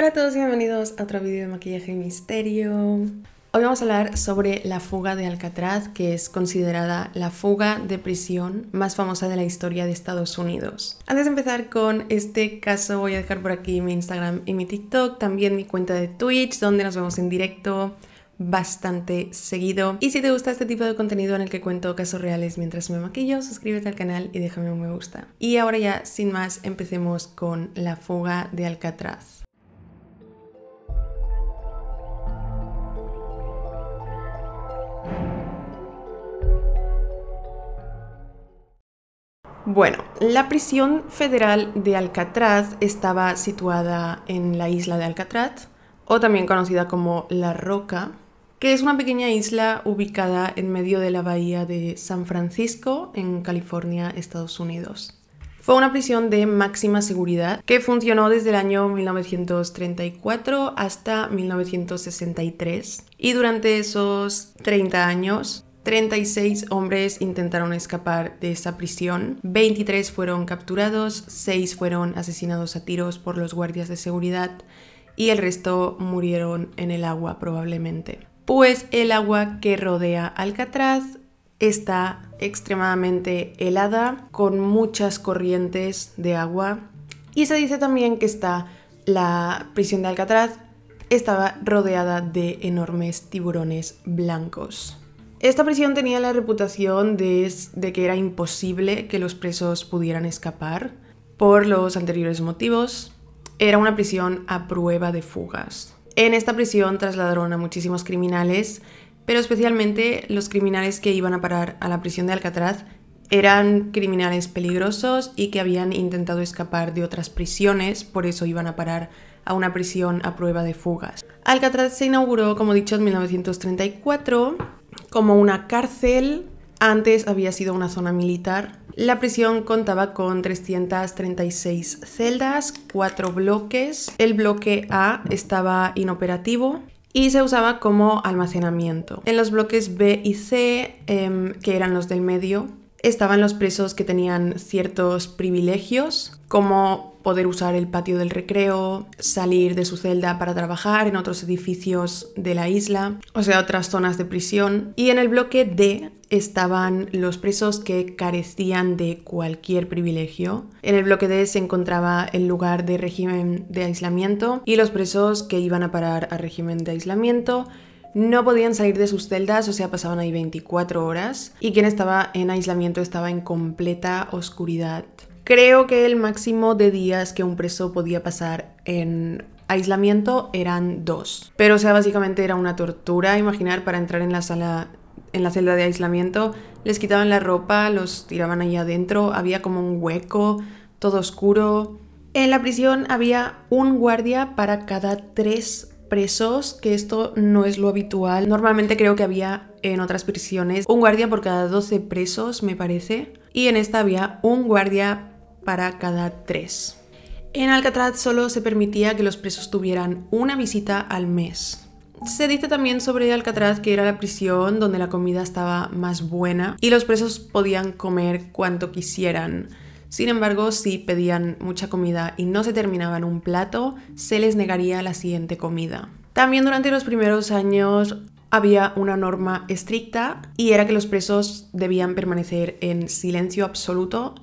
Hola a todos y bienvenidos a otro vídeo de maquillaje y misterio. Hoy vamos a hablar sobre la fuga de Alcatraz, que es considerada la fuga de prisión más famosa de la historia de Estados Unidos. Antes de empezar con este caso, voy a dejar por aquí mi Instagram y mi TikTok, también mi cuenta de Twitch, donde nos vemos en directo bastante seguido. Y si te gusta este tipo de contenido en el que cuento casos reales mientras me maquillo, suscríbete al canal y déjame un me gusta. Y ahora ya, sin más, empecemos con la fuga de Alcatraz. Bueno, la prisión federal de Alcatraz estaba situada en la isla de Alcatraz, o también conocida como La Roca, que es una pequeña isla ubicada en medio de la bahía de San Francisco, en California, Estados Unidos. Fue una prisión de máxima seguridad que funcionó desde el año 1934 hasta 1963 y durante esos 30 años 36 hombres intentaron escapar de esa prisión, 23 fueron capturados, 6 fueron asesinados a tiros por los guardias de seguridad y el resto murieron en el agua probablemente. Pues el agua que rodea Alcatraz está extremadamente helada, con muchas corrientes de agua y se dice también que está la prisión de Alcatraz estaba rodeada de enormes tiburones blancos. Esta prisión tenía la reputación de, que era imposible que los presos pudieran escapar por los anteriores motivos. Era una prisión a prueba de fugas. En esta prisión trasladaron a muchísimos criminales, pero especialmente los criminales que iban a parar a la prisión de Alcatraz eran criminales peligrosos y que habían intentado escapar de otras prisiones, por eso iban a parar a una prisión a prueba de fugas. Alcatraz se inauguró, como dicho, en 1934 como una cárcel. Antes había sido una zona militar. La prisión contaba con 336 celdas, cuatro bloques. El bloque A estaba inoperativo y se usaba como almacenamiento. En los bloques B y C, em, que eran los del medio, estaban los presos que tenían ciertos privilegios, como poder usar el patio del recreo, salir de su celda para trabajar en otros edificios de la isla, o sea, otras zonas de prisión. Y en el bloque D estaban los presos que carecían de cualquier privilegio. En el bloque D se encontraba el lugar de régimen de aislamiento y los presos que iban a parar a régimen de aislamiento no podían salir de sus celdas, o sea, pasaban ahí 24 horas y quien estaba en aislamiento estaba en completa oscuridad Creo que el máximo de días que un preso podía pasar en aislamiento eran dos. Pero, o sea, básicamente era una tortura imaginar para entrar en la sala, en la celda de aislamiento. Les quitaban la ropa, los tiraban ahí adentro, había como un hueco, todo oscuro. En la prisión había un guardia para cada tres presos, que esto no es lo habitual. Normalmente creo que había en otras prisiones un guardia por cada 12 presos, me parece. Y en esta había un guardia para cada tres. En Alcatraz solo se permitía que los presos tuvieran una visita al mes. Se dice también sobre Alcatraz que era la prisión donde la comida estaba más buena y los presos podían comer cuanto quisieran. Sin embargo, si pedían mucha comida y no se terminaban un plato, se les negaría la siguiente comida. También durante los primeros años había una norma estricta y era que los presos debían permanecer en silencio absoluto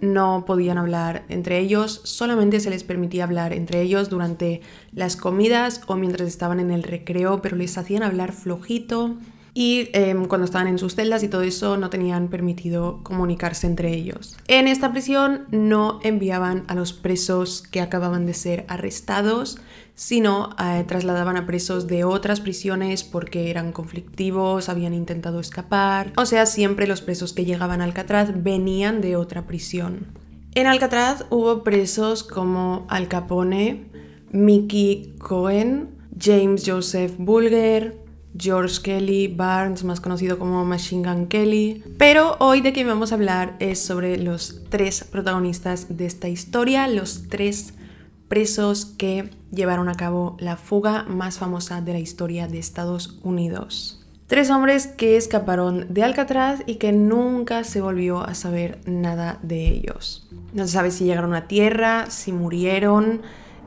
no podían hablar entre ellos, solamente se les permitía hablar entre ellos durante las comidas o mientras estaban en el recreo, pero les hacían hablar flojito, y em, cuando estaban en sus celdas y todo eso no tenían permitido comunicarse entre ellos. En esta prisión no enviaban a los presos que acababan de ser arrestados, sino eh, trasladaban a presos de otras prisiones porque eran conflictivos, habían intentado escapar. O sea, siempre los presos que llegaban a Alcatraz venían de otra prisión. En Alcatraz hubo presos como Al Capone, Mickey Cohen, James Joseph Bulger, George Kelly Barnes, más conocido como Machine Gun Kelly. Pero hoy de que vamos a hablar es sobre los tres protagonistas de esta historia, los tres presos que llevaron a cabo la fuga más famosa de la historia de Estados Unidos. Tres hombres que escaparon de Alcatraz y que nunca se volvió a saber nada de ellos. No se sabe si llegaron a tierra, si murieron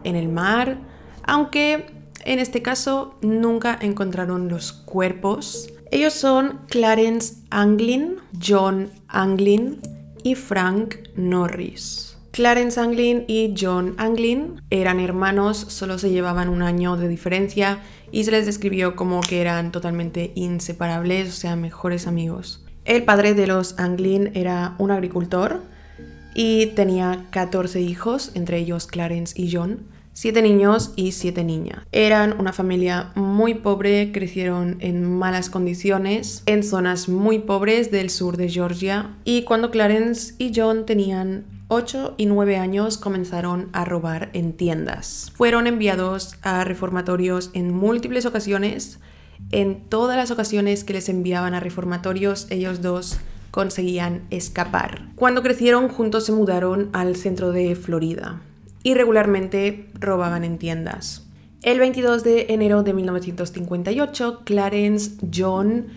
en el mar, aunque en este caso, nunca encontraron los cuerpos. Ellos son Clarence Anglin, John Anglin y Frank Norris. Clarence Anglin y John Anglin eran hermanos, solo se llevaban un año de diferencia y se les describió como que eran totalmente inseparables, o sea, mejores amigos. El padre de los Anglin era un agricultor y tenía 14 hijos, entre ellos Clarence y John siete niños y siete niñas. Eran una familia muy pobre, crecieron en malas condiciones, en zonas muy pobres del sur de Georgia, y cuando Clarence y John tenían ocho y 9 años comenzaron a robar en tiendas. Fueron enviados a reformatorios en múltiples ocasiones. En todas las ocasiones que les enviaban a reformatorios, ellos dos conseguían escapar. Cuando crecieron juntos se mudaron al centro de Florida y regularmente robaban en tiendas. El 22 de enero de 1958, Clarence John,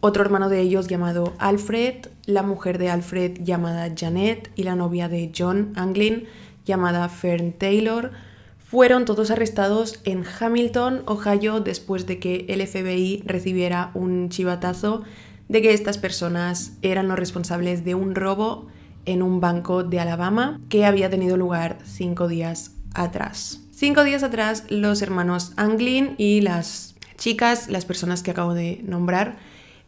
otro hermano de ellos llamado Alfred, la mujer de Alfred llamada Janet y la novia de John Anglin llamada Fern Taylor, fueron todos arrestados en Hamilton, Ohio, después de que el FBI recibiera un chivatazo de que estas personas eran los responsables de un robo en un banco de Alabama que había tenido lugar cinco días atrás. Cinco días atrás, los hermanos Anglin y las chicas, las personas que acabo de nombrar,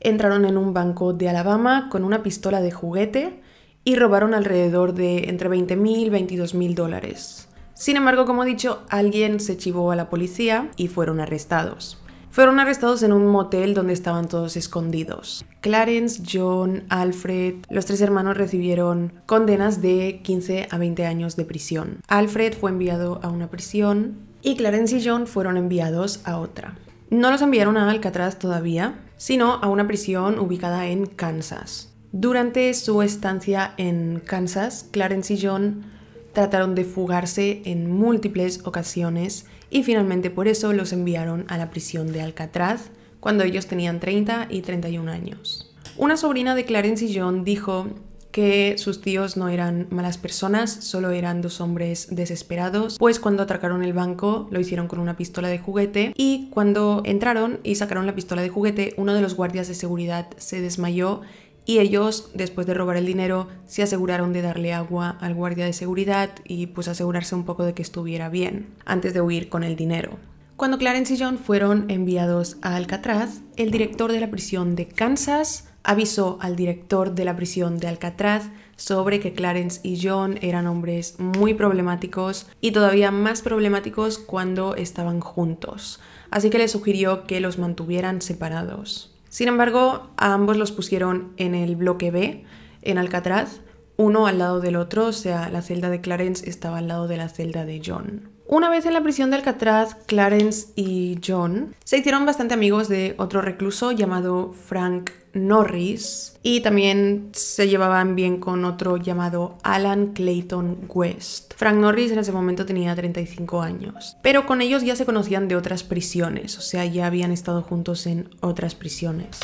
entraron en un banco de Alabama con una pistola de juguete y robaron alrededor de entre 20 mil y 22 mil dólares. Sin embargo, como he dicho, alguien se chivó a la policía y fueron arrestados. Fueron arrestados en un motel donde estaban todos escondidos. Clarence, John, Alfred, los tres hermanos recibieron condenas de 15 a 20 años de prisión. Alfred fue enviado a una prisión y Clarence y John fueron enviados a otra. No los enviaron a Alcatraz todavía, sino a una prisión ubicada en Kansas. Durante su estancia en Kansas, Clarence y John trataron de fugarse en múltiples ocasiones y finalmente por eso los enviaron a la prisión de Alcatraz cuando ellos tenían 30 y 31 años. Una sobrina de Clarence y John dijo que sus tíos no eran malas personas, solo eran dos hombres desesperados, pues cuando atracaron el banco lo hicieron con una pistola de juguete y cuando entraron y sacaron la pistola de juguete, uno de los guardias de seguridad se desmayó y ellos, después de robar el dinero, se aseguraron de darle agua al guardia de seguridad y pues asegurarse un poco de que estuviera bien, antes de huir con el dinero. Cuando Clarence y John fueron enviados a Alcatraz, el director de la prisión de Kansas avisó al director de la prisión de Alcatraz sobre que Clarence y John eran hombres muy problemáticos y todavía más problemáticos cuando estaban juntos, así que le sugirió que los mantuvieran separados. Sin embargo, a ambos los pusieron en el bloque B, en Alcatraz, uno al lado del otro, o sea, la celda de Clarence estaba al lado de la celda de John. Una vez en la prisión de Alcatraz, Clarence y John se hicieron bastante amigos de otro recluso llamado Frank Norris y también se llevaban bien con otro llamado Alan Clayton West. Frank Norris en ese momento tenía 35 años, pero con ellos ya se conocían de otras prisiones, o sea, ya habían estado juntos en otras prisiones.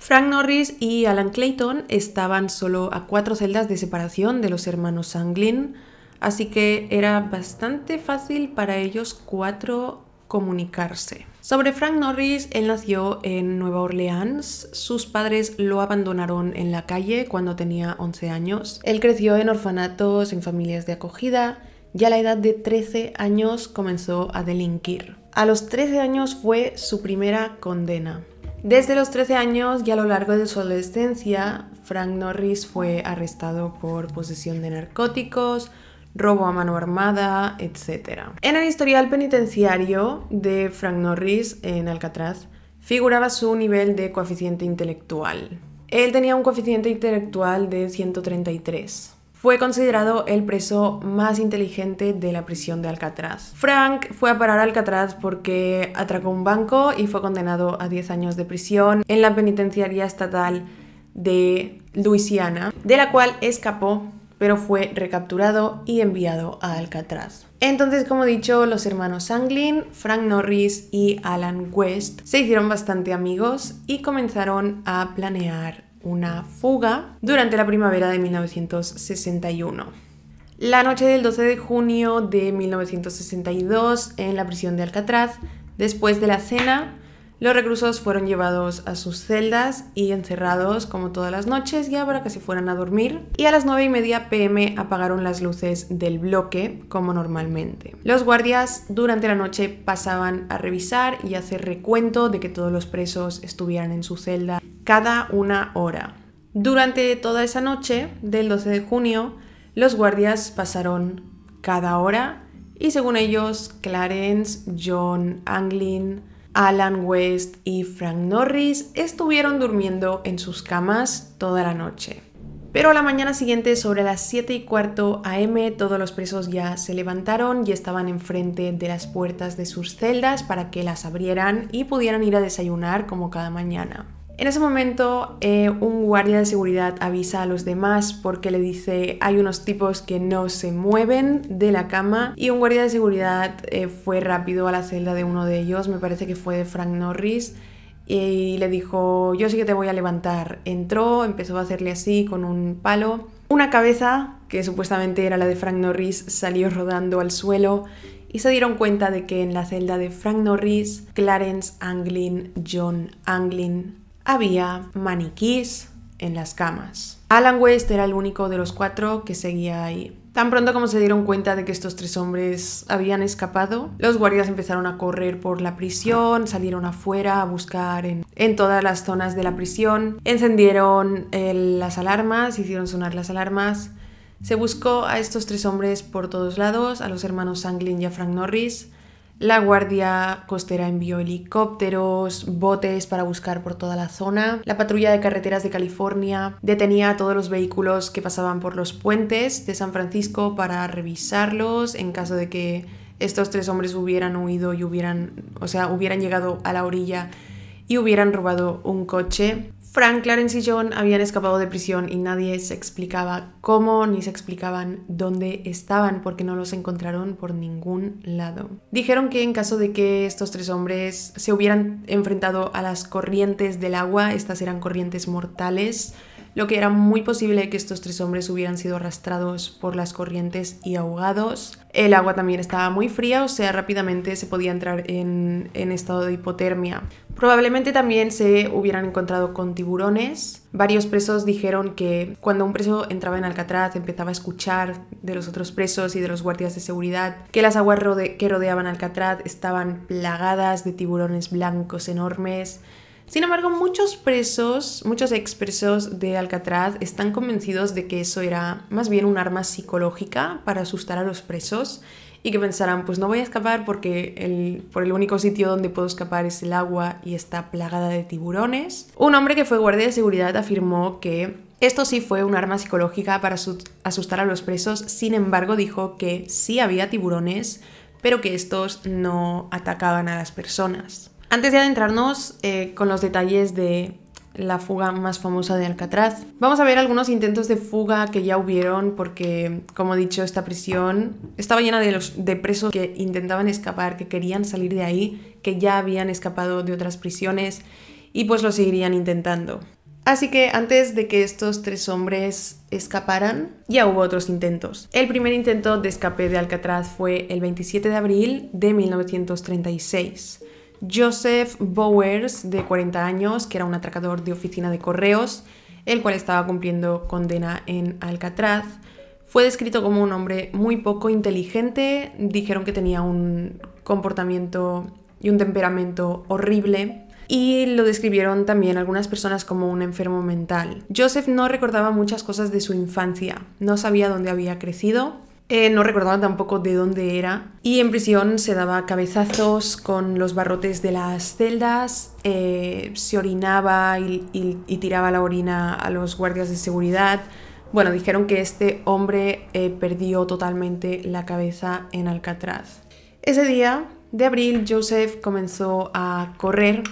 Frank Norris y Alan Clayton estaban solo a cuatro celdas de separación de los hermanos Anglin, así que era bastante fácil para ellos cuatro comunicarse. Sobre Frank Norris, él nació en Nueva Orleans. Sus padres lo abandonaron en la calle cuando tenía 11 años. Él creció en orfanatos, en familias de acogida. Ya a la edad de 13 años comenzó a delinquir. A los 13 años fue su primera condena. Desde los 13 años y a lo largo de su adolescencia, Frank Norris fue arrestado por posesión de narcóticos, robo a mano armada, etc. En el historial penitenciario de Frank Norris en Alcatraz figuraba su nivel de coeficiente intelectual. Él tenía un coeficiente intelectual de 133 fue considerado el preso más inteligente de la prisión de Alcatraz. Frank fue a parar a Alcatraz porque atracó un banco y fue condenado a 10 años de prisión en la penitenciaría estatal de Luisiana, de la cual escapó pero fue recapturado y enviado a Alcatraz. Entonces, como he dicho, los hermanos Anglin, Frank Norris y Alan West se hicieron bastante amigos y comenzaron a planear una fuga durante la primavera de 1961. La noche del 12 de junio de 1962, en la prisión de Alcatraz, después de la cena, los reclusos fueron llevados a sus celdas y encerrados como todas las noches ya para que se fueran a dormir y a las 9 y media pm apagaron las luces del bloque como normalmente. Los guardias durante la noche pasaban a revisar y hacer recuento de que todos los presos estuvieran en su celda cada una hora. Durante toda esa noche del 12 de junio los guardias pasaron cada hora y según ellos Clarence, John, Anglin, Alan West y Frank Norris estuvieron durmiendo en sus camas toda la noche. Pero a la mañana siguiente, sobre las 7 y cuarto AM, todos los presos ya se levantaron y estaban enfrente de las puertas de sus celdas para que las abrieran y pudieran ir a desayunar como cada mañana. En ese momento, eh, un guardia de seguridad avisa a los demás porque le dice hay unos tipos que no se mueven de la cama y un guardia de seguridad eh, fue rápido a la celda de uno de ellos, me parece que fue de Frank Norris, y le dijo yo sí que te voy a levantar. Entró, empezó a hacerle así con un palo. Una cabeza, que supuestamente era la de Frank Norris, salió rodando al suelo y se dieron cuenta de que en la celda de Frank Norris, Clarence Anglin, John Anglin, había maniquís en las camas. Alan West era el único de los cuatro que seguía ahí. Tan pronto como se dieron cuenta de que estos tres hombres habían escapado, los guardias empezaron a correr por la prisión, salieron afuera a buscar en, todas las zonas de la prisión, encendieron eh, las alarmas, hicieron sonar las alarmas. Se buscó a estos tres hombres por todos lados, a los hermanos Sanglin y a Frank Norris, la Guardia Costera envió helicópteros, botes para buscar por toda la zona. La patrulla de carreteras de California detenía a todos los vehículos que pasaban por los puentes de San Francisco para revisarlos en caso de que estos tres hombres hubieran huido y hubieran, o sea, hubieran llegado a la orilla y hubieran robado un coche. Frank, Clarence y John habían escapado de prisión y nadie se explicaba cómo ni se explicaban dónde estaban porque no los encontraron por ningún lado. Dijeron que en caso de que estos tres hombres se hubieran enfrentado a las corrientes del agua, estas eran corrientes mortales, lo que era muy posible que estos tres hombres hubieran sido arrastrados por las corrientes y ahogados. El agua también estaba muy fría, o sea, rápidamente se podía entrar en, estado de hipotermia. Probablemente también se hubieran encontrado con tiburones. Varios presos dijeron que cuando un preso entraba en Alcatraz empezaba a escuchar de los otros presos y de los guardias de seguridad que las aguas que rodeaban Alcatraz estaban plagadas de tiburones blancos enormes sin embargo, muchos presos, muchos expresos de Alcatraz están convencidos de que eso era más bien un arma psicológica para asustar a los presos y que pensarán, pues no voy a escapar porque el, por el único sitio donde puedo escapar es el agua y está plagada de tiburones. Un hombre que fue guardia de seguridad afirmó que esto sí fue un arma psicológica para asustar a los presos, sin embargo dijo que sí había tiburones, pero que estos no atacaban a las personas. Antes de adentrarnos eh, con los detalles de la fuga más famosa de Alcatraz. Vamos a ver algunos intentos de fuga que ya hubieron porque, como he dicho, esta prisión estaba llena de, de presos que intentaban escapar, que querían salir de ahí, que ya habían escapado de otras prisiones y pues lo seguirían intentando. Así que antes de que estos tres hombres escaparan, ya hubo otros intentos. El primer intento de escape de Alcatraz fue el 27 de abril de 1936. Joseph Bowers, de 40 años, que era un atracador de oficina de correos, el cual estaba cumpliendo condena en Alcatraz. Fue descrito como un hombre muy poco inteligente, dijeron que tenía un comportamiento y un temperamento horrible y lo describieron también algunas personas como un enfermo mental. Joseph no recordaba muchas cosas de su infancia, no sabía dónde había crecido, eh, no recordaba tampoco de dónde era. Y en prisión se daba cabezazos con los barrotes de las celdas, eh, se orinaba y, tiraba la orina a los guardias de seguridad. Bueno, dijeron que este hombre eh, perdió totalmente la cabeza en Alcatraz. Ese día de abril, Joseph comenzó a correr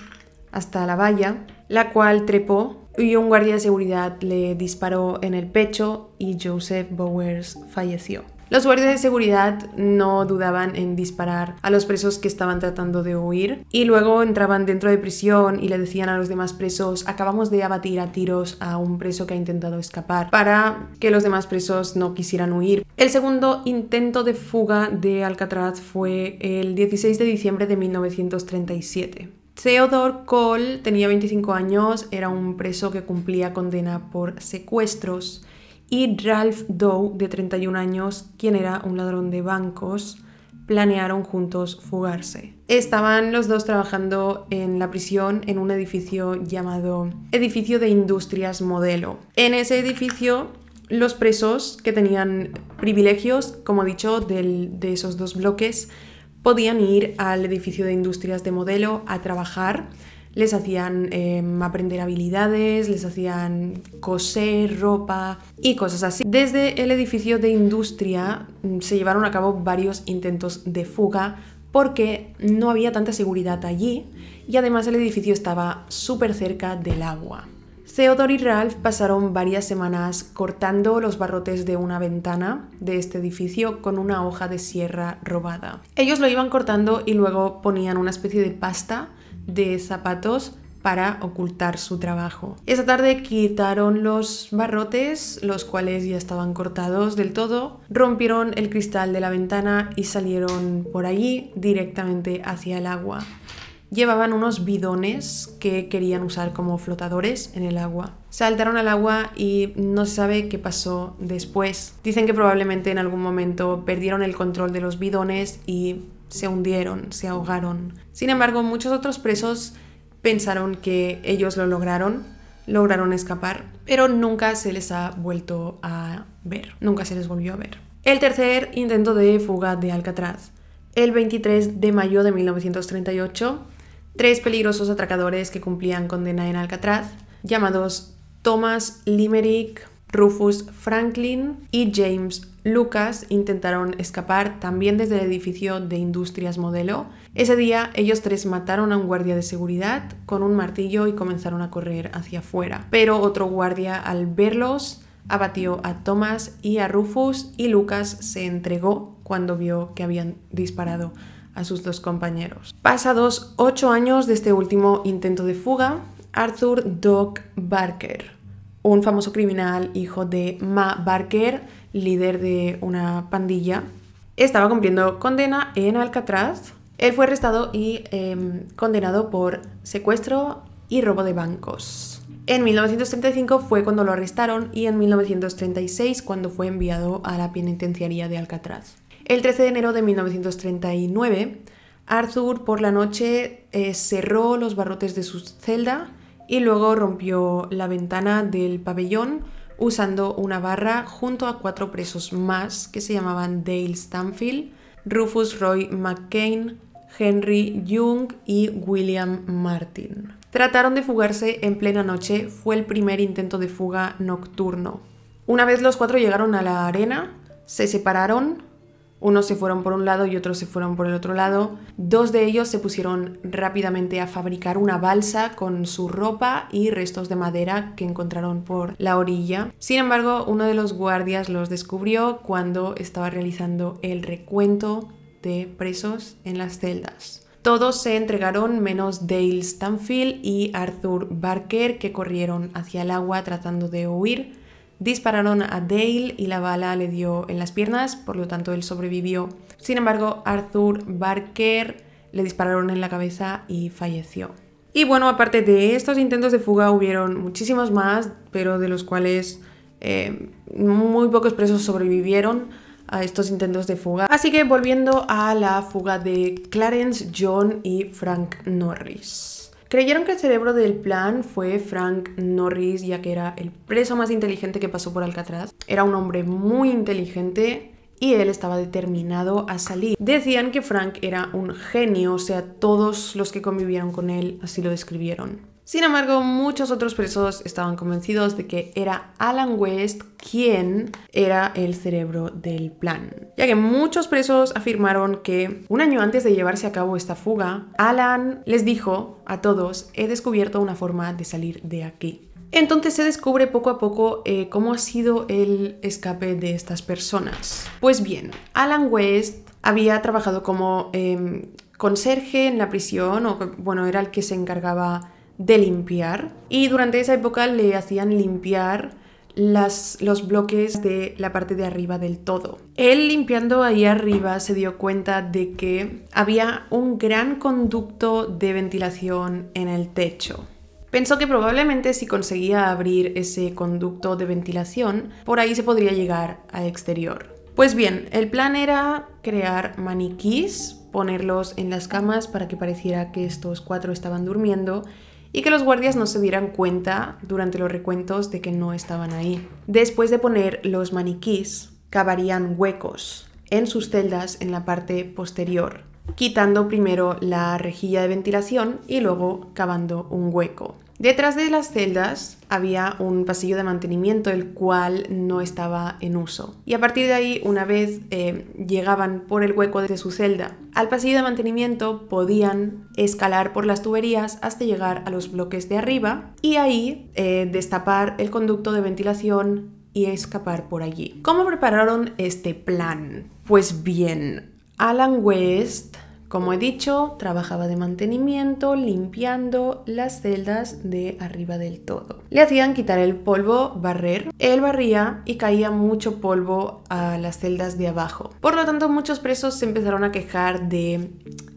hasta la valla, la cual trepó y un guardia de seguridad le disparó en el pecho y Joseph Bowers falleció. Los guardias de seguridad no dudaban en disparar a los presos que estaban tratando de huir y luego entraban dentro de prisión y le decían a los demás presos, acabamos de abatir a tiros a un preso que ha intentado escapar para que los demás presos no quisieran huir. El segundo intento de fuga de Alcatraz fue el 16 de diciembre de 1937. Theodore Cole tenía 25 años, era un preso que cumplía condena por secuestros y Ralph Doe, de 31 años, quien era un ladrón de bancos, planearon juntos fugarse. Estaban los dos trabajando en la prisión en un edificio llamado Edificio de Industrias Modelo. En ese edificio los presos que tenían privilegios, como he dicho, de esos dos bloques, podían ir al edificio de industrias de modelo a trabajar les hacían em, aprender habilidades, les hacían coser ropa y cosas así. Desde el edificio de industria mm, se llevaron a cabo varios intentos de fuga porque no había tanta seguridad allí y además el edificio estaba súper cerca del agua. Theodore y Ralph pasaron varias semanas cortando los barrotes de una ventana de este edificio con una hoja de sierra robada. Ellos lo iban cortando y luego ponían una especie de pasta de zapatos para ocultar su trabajo. Esa tarde quitaron los barrotes, los cuales ya estaban cortados del todo, rompieron el cristal de la ventana y salieron por allí directamente hacia el agua. Llevaban unos bidones que querían usar como flotadores en el agua. Saltaron al agua y no se sabe qué pasó después. Dicen que probablemente en algún momento perdieron el control de los bidones y se hundieron, se ahogaron. Sin embargo, muchos otros presos pensaron que ellos lo lograron, lograron escapar, pero nunca se les ha vuelto a ver, nunca se les volvió a ver. El tercer intento de fuga de Alcatraz. El 23 de mayo de 1938, tres peligrosos atracadores que cumplían condena en Alcatraz, llamados Thomas Limerick, Rufus Franklin y James Lucas intentaron escapar también desde el edificio de Industrias Modelo. Ese día ellos tres mataron a un guardia de seguridad con un martillo y comenzaron a correr hacia afuera. Pero otro guardia al verlos abatió a Thomas y a Rufus y Lucas se entregó cuando vio que habían disparado a sus dos compañeros. Pasados ocho años de este último intento de fuga, Arthur Doc Barker, un famoso criminal hijo de Ma Barker, líder de una pandilla, estaba cumpliendo condena en Alcatraz. Él fue arrestado y em, condenado por secuestro y robo de bancos. En 1935 fue cuando lo arrestaron y en 1936 cuando fue enviado a la penitenciaría de Alcatraz. El 13 de enero de 1939, Arthur por la noche eh, cerró los barrotes de su celda y luego rompió la ventana del pabellón usando una barra junto a cuatro presos más que se llamaban Dale Stanfield, Rufus Roy McCain, Henry Jung y William Martin. Trataron de fugarse en plena noche, fue el primer intento de fuga nocturno. Una vez los cuatro llegaron a la arena, se separaron, unos se fueron por un lado y otros se fueron por el otro lado. Dos de ellos se pusieron rápidamente a fabricar una balsa con su ropa y restos de madera que encontraron por la orilla. Sin embargo, uno de los guardias los descubrió cuando estaba realizando el recuento de presos en las celdas. Todos se entregaron menos Dale Stanfield y Arthur Barker que corrieron hacia el agua tratando de huir dispararon a Dale y la bala le dio en las piernas, por lo tanto él sobrevivió. Sin embargo, Arthur Barker le dispararon en la cabeza y falleció. Y bueno, aparte de estos intentos de fuga hubieron muchísimos más, pero de los cuales eh, muy pocos presos sobrevivieron a estos intentos de fuga. Así que volviendo a la fuga de Clarence, John y Frank Norris. Creyeron que el cerebro del plan fue Frank Norris, ya que era el preso más inteligente que pasó por Alcatraz. Era un hombre muy inteligente y él estaba determinado a salir. Decían que Frank era un genio, o sea, todos los que convivieron con él así lo describieron. Sin embargo, muchos otros presos estaban convencidos de que era Alan West quien era el cerebro del plan, ya que muchos presos afirmaron que un año antes de llevarse a cabo esta fuga, Alan les dijo a todos, he descubierto una forma de salir de aquí. Entonces se descubre poco a poco eh, cómo ha sido el escape de estas personas. Pues bien, Alan West había trabajado como em, conserje en la prisión, o bueno, era el que se encargaba de limpiar. Y durante esa época le hacían limpiar los bloques de la parte de arriba del todo. Él limpiando ahí arriba se dio cuenta de que había un gran conducto de ventilación en el techo. Pensó que probablemente si conseguía abrir ese conducto de ventilación, por ahí se podría llegar al exterior. Pues bien, el plan era crear maniquís, ponerlos en las camas para que pareciera que estos cuatro estaban durmiendo y que los guardias no se dieran cuenta durante los recuentos de que no estaban ahí. Después de poner los maniquís, cavarían huecos en sus celdas en la parte posterior, quitando primero la rejilla de ventilación y luego cavando un hueco. Detrás de las celdas había un pasillo de mantenimiento el cual no estaba en uso. Y a partir de ahí, una vez eh, llegaban por el hueco de su celda al pasillo de mantenimiento, podían escalar por las tuberías hasta llegar a los bloques de arriba y ahí eh, destapar el conducto de ventilación y escapar por allí. ¿Cómo prepararon este plan? Pues bien, Alan West como he dicho, trabajaba de mantenimiento, limpiando las celdas de arriba del todo. Le hacían quitar el polvo, barrer. Él barría y caía mucho polvo a las celdas de abajo. Por lo tanto, muchos presos se empezaron a quejar de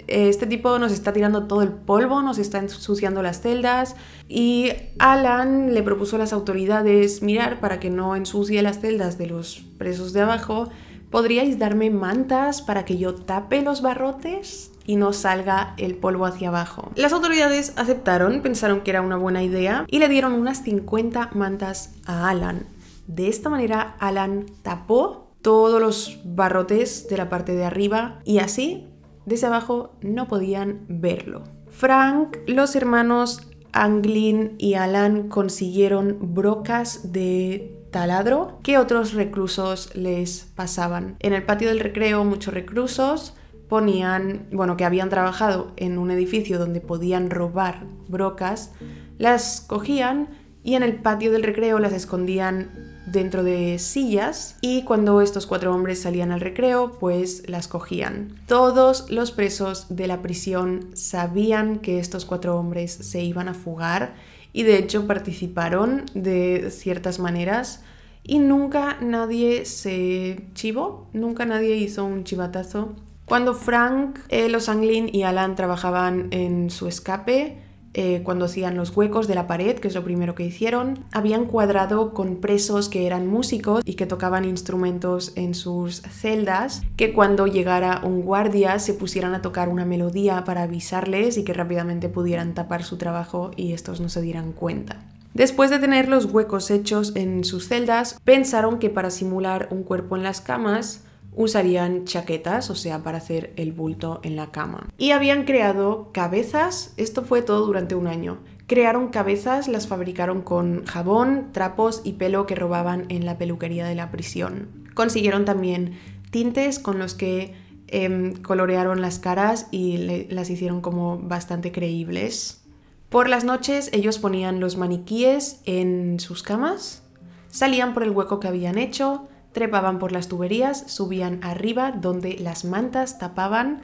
este tipo nos está tirando todo el polvo, nos está ensuciando las celdas y Alan le propuso a las autoridades mirar para que no ensucie las celdas de los presos de abajo ¿Podríais darme mantas para que yo tape los barrotes? y no salga el polvo hacia abajo. Las autoridades aceptaron, pensaron que era una buena idea y le dieron unas 50 mantas a Alan. De esta manera Alan tapó todos los barrotes de la parte de arriba y así desde abajo no podían verlo. Frank, los hermanos Anglin y Alan consiguieron brocas de taladro. ¿Qué otros reclusos les pasaban? En el patio del recreo muchos reclusos ponían, bueno, que habían trabajado en un edificio donde podían robar brocas, las cogían y en el patio del recreo las escondían dentro de sillas y cuando estos cuatro hombres salían al recreo pues las cogían. Todos los presos de la prisión sabían que estos cuatro hombres se iban a fugar y de hecho participaron de ciertas maneras y nunca nadie se chivó, nunca nadie hizo un chivatazo. Cuando Frank, eh, los Anglin y Alan trabajaban en su escape, eh, cuando hacían los huecos de la pared, que es lo primero que hicieron. Habían cuadrado con presos que eran músicos y que tocaban instrumentos en sus celdas, que cuando llegara un guardia se pusieran a tocar una melodía para avisarles y que rápidamente pudieran tapar su trabajo y estos no se dieran cuenta. Después de tener los huecos hechos en sus celdas, pensaron que para simular un cuerpo en las camas, usarían chaquetas, o sea, para hacer el bulto en la cama. Y habían creado cabezas, esto fue todo durante un año. Crearon cabezas, las fabricaron con jabón, trapos y pelo que robaban en la peluquería de la prisión. Consiguieron también tintes con los que em, colorearon las caras y las hicieron como bastante creíbles. Por las noches ellos ponían los maniquíes en sus camas, salían por el hueco que habían hecho, trepaban por las tuberías, subían arriba donde las mantas tapaban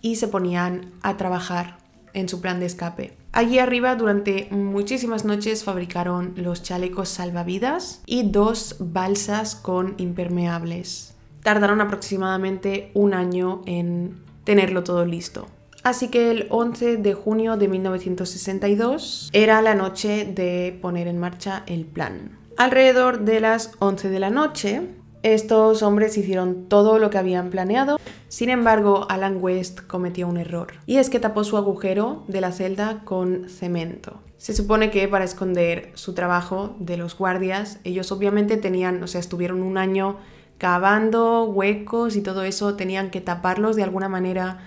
y se ponían a trabajar en su plan de escape. Allí arriba durante muchísimas noches fabricaron los chalecos salvavidas y dos balsas con impermeables. Tardaron aproximadamente un año en tenerlo todo listo. Así que el 11 de junio de 1962 era la noche de poner en marcha el plan. Alrededor de las 11 de la noche, estos hombres hicieron todo lo que habían planeado. Sin embargo, Alan West cometió un error, y es que tapó su agujero de la celda con cemento. Se supone que para esconder su trabajo de los guardias, ellos obviamente tenían, o sea, estuvieron un año cavando huecos y todo eso, tenían que taparlos de alguna manera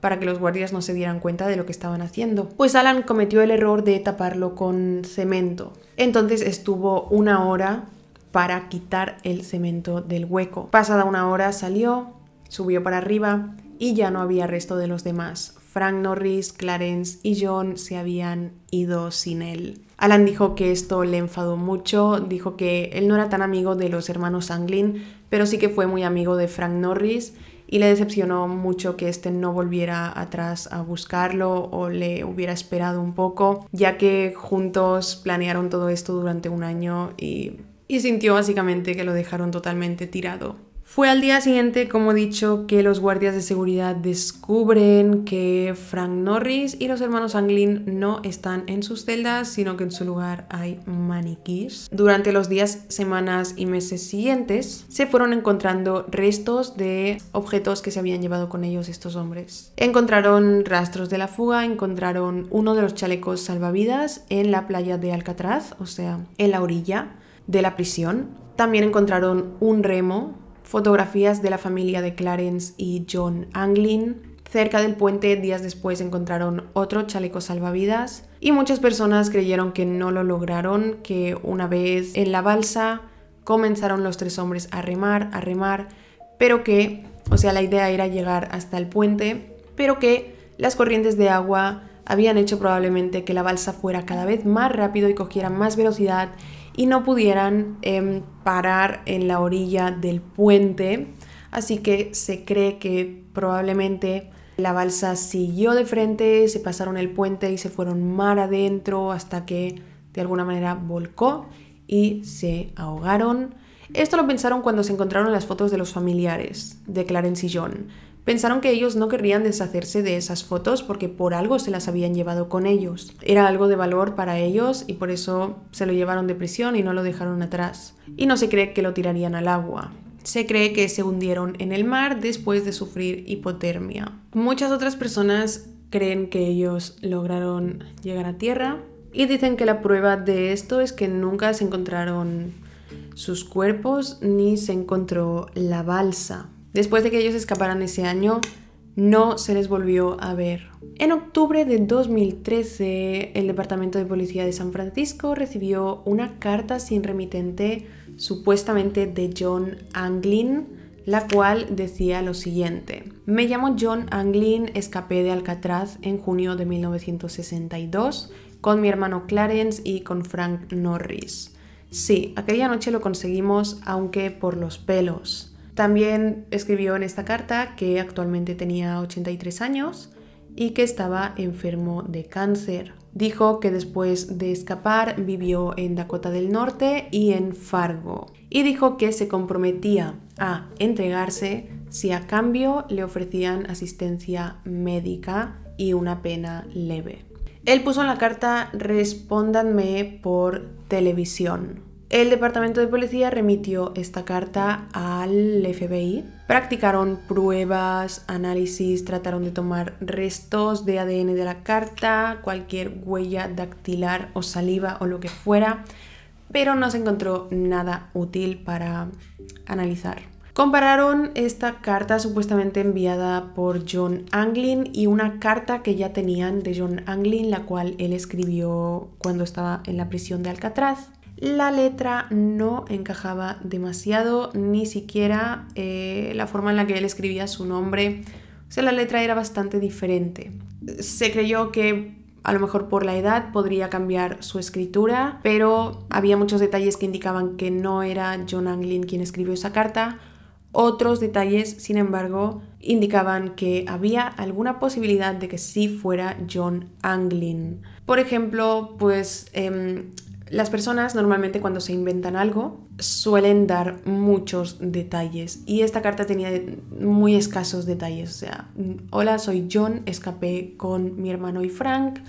para que los guardias no se dieran cuenta de lo que estaban haciendo. Pues Alan cometió el error de taparlo con cemento. Entonces estuvo una hora para quitar el cemento del hueco. Pasada una hora salió, subió para arriba y ya no había resto de los demás. Frank Norris, Clarence y John se habían ido sin él. Alan dijo que esto le enfadó mucho, dijo que él no era tan amigo de los hermanos Anglin, pero sí que fue muy amigo de Frank Norris y le decepcionó mucho que este no volviera atrás a buscarlo o le hubiera esperado un poco, ya que juntos planearon todo esto durante un año y y sintió básicamente que lo dejaron totalmente tirado. Fue al día siguiente, como he dicho, que los guardias de seguridad descubren que Frank Norris y los hermanos Anglin no están en sus celdas, sino que en su lugar hay maniquís. Durante los días, semanas y meses siguientes, se fueron encontrando restos de objetos que se habían llevado con ellos estos hombres. Encontraron rastros de la fuga, encontraron uno de los chalecos salvavidas en la playa de Alcatraz, o sea, en la orilla de la prisión. También encontraron un remo, fotografías de la familia de Clarence y John Anglin. Cerca del puente, días después, encontraron otro chaleco salvavidas y muchas personas creyeron que no lo lograron, que una vez en la balsa comenzaron los tres hombres a remar, a remar, pero que, o sea, la idea era llegar hasta el puente, pero que las corrientes de agua habían hecho probablemente que la balsa fuera cada vez más rápido y cogiera más velocidad y no pudieran em, parar en la orilla del puente. Así que se cree que probablemente la balsa siguió de frente, se pasaron el puente y se fueron mar adentro hasta que de alguna manera volcó y se ahogaron. Esto lo pensaron cuando se encontraron las fotos de los familiares de Clarence Pensaron que ellos no querrían deshacerse de esas fotos porque por algo se las habían llevado con ellos. Era algo de valor para ellos y por eso se lo llevaron de prisión y no lo dejaron atrás. Y no se cree que lo tirarían al agua. Se cree que se hundieron en el mar después de sufrir hipotermia. Muchas otras personas creen que ellos lograron llegar a tierra y dicen que la prueba de esto es que nunca se encontraron sus cuerpos ni se encontró la balsa. Después de que ellos escaparan ese año, no se les volvió a ver. En octubre de 2013, el Departamento de Policía de San Francisco recibió una carta sin remitente supuestamente de John Anglin, la cual decía lo siguiente. Me llamo John Anglin, escapé de Alcatraz en junio de 1962 con mi hermano Clarence y con Frank Norris. Sí, aquella noche lo conseguimos, aunque por los pelos. También escribió en esta carta que actualmente tenía 83 años y que estaba enfermo de cáncer. Dijo que después de escapar vivió en Dakota del Norte y en Fargo. Y dijo que se comprometía a entregarse si a cambio le ofrecían asistencia médica y una pena leve. Él puso en la carta respóndanme por televisión. El Departamento de Policía remitió esta carta al FBI. Practicaron pruebas, análisis, trataron de tomar restos de ADN de la carta, cualquier huella dactilar o saliva o lo que fuera, pero no se encontró nada útil para analizar. Compararon esta carta supuestamente enviada por John Anglin y una carta que ya tenían de John Anglin, la cual él escribió cuando estaba en la prisión de Alcatraz la letra no encajaba demasiado, ni siquiera eh, la forma en la que él escribía su nombre. O sea, la letra era bastante diferente. Se creyó que a lo mejor por la edad podría cambiar su escritura, pero había muchos detalles que indicaban que no era John Anglin quien escribió esa carta. Otros detalles, sin embargo, indicaban que había alguna posibilidad de que sí fuera John Anglin. Por ejemplo, pues em, las personas normalmente cuando se inventan algo suelen dar muchos detalles y esta carta tenía muy escasos detalles. O sea, hola, soy John, escapé con mi hermano y Frank,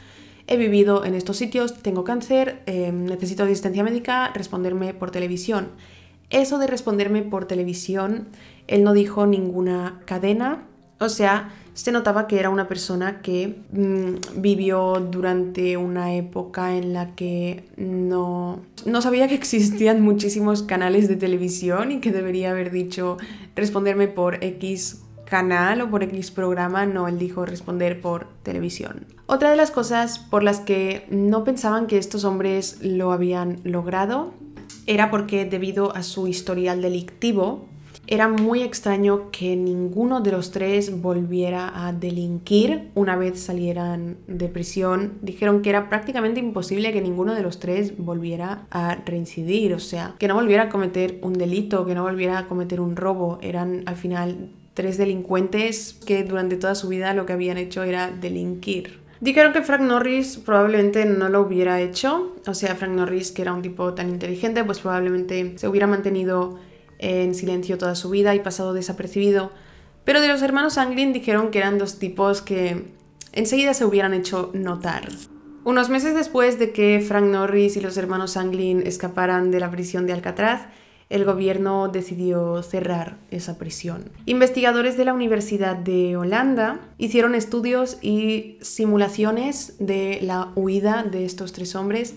he vivido en estos sitios, tengo cáncer, eh, necesito asistencia médica, responderme por televisión. Eso de responderme por televisión, él no dijo ninguna cadena, o sea, se notaba que era una persona que mm, vivió durante una época en la que no, no sabía que existían muchísimos canales de televisión y que debería haber dicho responderme por X canal o por X programa, no, él dijo responder por televisión. Otra de las cosas por las que no pensaban que estos hombres lo habían logrado era porque debido a su historial delictivo, era muy extraño que ninguno de los tres volviera a delinquir una vez salieran de prisión. Dijeron que era prácticamente imposible que ninguno de los tres volviera a reincidir, o sea, que no volviera a cometer un delito, que no volviera a cometer un robo. Eran al final tres delincuentes que durante toda su vida lo que habían hecho era delinquir. Dijeron que Frank Norris probablemente no lo hubiera hecho, o sea, Frank Norris, que era un tipo tan inteligente, pues probablemente se hubiera mantenido en silencio toda su vida y pasado desapercibido, pero de los hermanos Anglin dijeron que eran dos tipos que enseguida se hubieran hecho notar. Unos meses después de que Frank Norris y los hermanos Anglin escaparan de la prisión de Alcatraz, el gobierno decidió cerrar esa prisión. Investigadores de la Universidad de Holanda hicieron estudios y simulaciones de la huida de estos tres hombres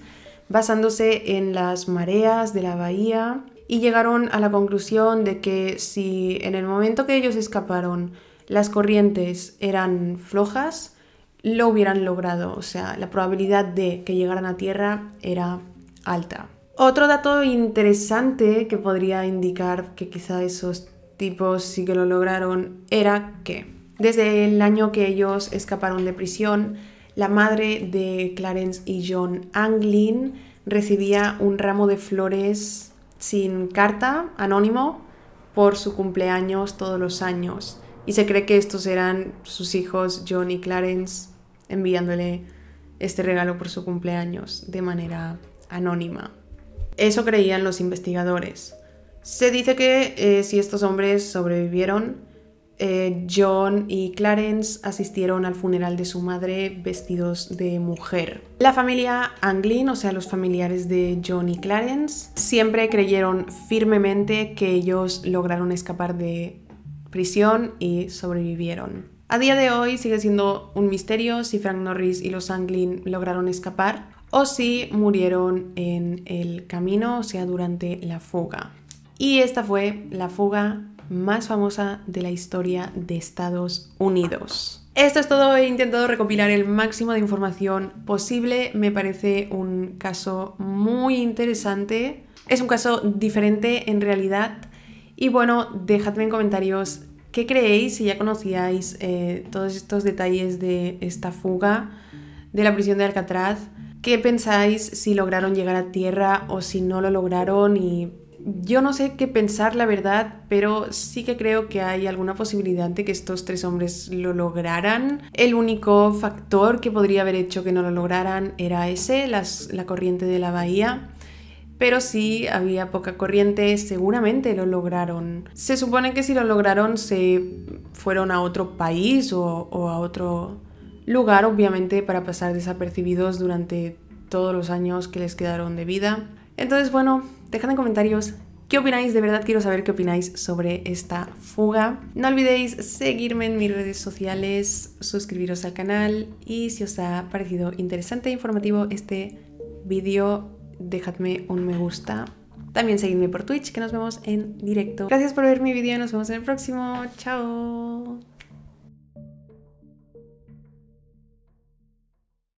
basándose en las mareas de la bahía y llegaron a la conclusión de que si en el momento que ellos escaparon las corrientes eran flojas, lo hubieran logrado, o sea, la probabilidad de que llegaran a tierra era alta. Otro dato interesante que podría indicar que quizá esos tipos sí que lo lograron era que desde el año que ellos escaparon de prisión, la madre de Clarence y John Anglin recibía un ramo de flores sin carta, anónimo, por su cumpleaños todos los años. Y se cree que estos eran sus hijos John y Clarence enviándole este regalo por su cumpleaños de manera anónima. Eso creían los investigadores. Se dice que eh, si estos hombres sobrevivieron, eh, John y Clarence asistieron al funeral de su madre vestidos de mujer. La familia Anglin, o sea, los familiares de John y Clarence, siempre creyeron firmemente que ellos lograron escapar de prisión y sobrevivieron. A día de hoy sigue siendo un misterio si Frank Norris y los Anglin lograron escapar o si murieron en el camino, o sea, durante la fuga. Y esta fue la fuga más famosa de la historia de Estados Unidos. Esto es todo, he intentado recopilar el máximo de información posible, me parece un caso muy interesante, es un caso diferente en realidad y bueno, dejadme en comentarios qué creéis si ya conocíais eh, todos estos detalles de esta fuga de la prisión de Alcatraz, qué pensáis si lograron llegar a tierra o si no lo lograron y yo no sé qué pensar, la verdad, pero sí que creo que hay alguna posibilidad de que estos tres hombres lo lograran. El único factor que podría haber hecho que no lo lograran era ese, la corriente de la bahía pero sí había poca corriente, seguramente lo lograron. Se supone que si lo lograron se fueron a otro país o, a otro lugar, obviamente, para pasar desapercibidos durante todos los años que les quedaron de vida. Entonces, bueno, Dejad en comentarios ¿Qué opináis? De verdad quiero saber qué opináis sobre esta fuga. No olvidéis seguirme en mis redes sociales, suscribiros al canal y si os ha parecido interesante e informativo este vídeo, dejadme un me gusta. También seguidme por Twitch, que nos vemos en directo. Gracias por ver mi vídeo, nos vemos en el próximo. ¡Chao!